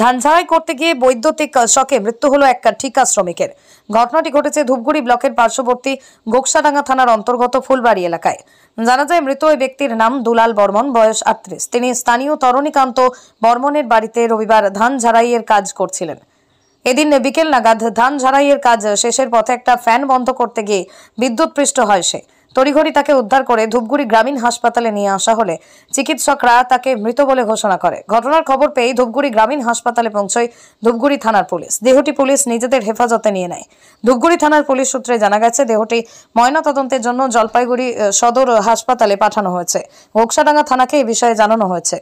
ধান ঝাড়াই করতে গিয়ে বৈদ্যুতিক শকে মৃত্যু হলো এক ঠিকা শ্রমিকের ঘটনাটি ঘটেছে ধূপগুড়ি ব্লকের পার্শ্ববর্তী গোকসাডাঙ্গা থানার অন্তর্গত ফুলবাড়ি এলাকায় জানা যায় মৃত ওই ব্যক্তির নাম দুলাল বর্মন বয়স আটত্রিশ তিনি স্থানীয় তরণীকান্ত বর্মনের বাড়িতে রবিবার ধান ঝাড়াইয়ের কাজ করছিলেন এদিন বিকেল নাগাদ ধান ঝাড়াইয়ের কাজ শেষের পথে একটা ফ্যান বন্ধ করতে গিয়ে বিদ্যুৎ পৃষ্ঠ হয় সে তড়িঘড়ি তাকে উদ্ধার করে ধূপগুড়ি গ্রামীণ হাসপাতালে নিয়ে আসা হলে চিকিৎসকরা তাকে মৃত বলে ঘোষণা করে ঘটনার খবর পেয়ে ধূপগুড়ি গ্রামীণ হাসপাতালে পৌঁছয় ধূপগুড়ি থানার পুলিশ দেহটি পুলিশ নিজেদের হেফাজতে নিয়ে নেয় ধূপগুড়ি থানার পুলিশ সূত্রে জানা গেছে দেহটি ময়নাতদন্তের জন্য জলপাইগুড়ি সদর হাসপাতালে পাঠানো হয়েছে ঘোকসাডাঙ্গা থানাকে এই বিষয়ে জানানো হয়েছে